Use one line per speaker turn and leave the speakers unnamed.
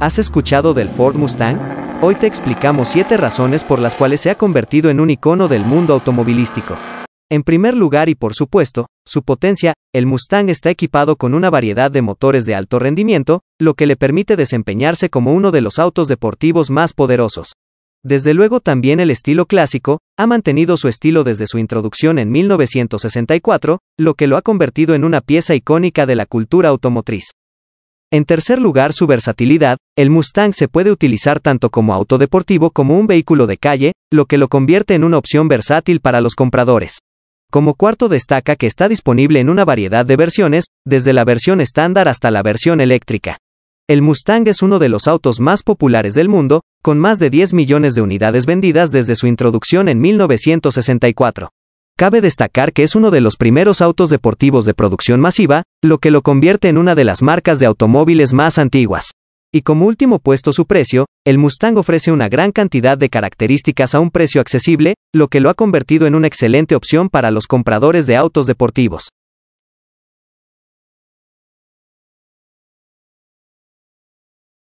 ¿Has escuchado del Ford Mustang? Hoy te explicamos 7 razones por las cuales se ha convertido en un icono del mundo automovilístico. En primer lugar y por supuesto, su potencia, el Mustang está equipado con una variedad de motores de alto rendimiento, lo que le permite desempeñarse como uno de los autos deportivos más poderosos. Desde luego también el estilo clásico, ha mantenido su estilo desde su introducción en 1964, lo que lo ha convertido en una pieza icónica de la cultura automotriz. En tercer lugar, su versatilidad, el Mustang se puede utilizar tanto como auto deportivo como un vehículo de calle, lo que lo convierte en una opción versátil para los compradores. Como cuarto destaca que está disponible en una variedad de versiones, desde la versión estándar hasta la versión eléctrica. El Mustang es uno de los autos más populares del mundo, con más de 10 millones de unidades vendidas desde su introducción en 1964. Cabe destacar que es uno de los primeros autos deportivos de producción masiva, lo que lo convierte en una de las marcas de automóviles más antiguas. Y como último puesto su precio, el Mustang ofrece una gran cantidad de características a un precio accesible, lo que lo ha convertido en una excelente opción para los compradores de autos deportivos.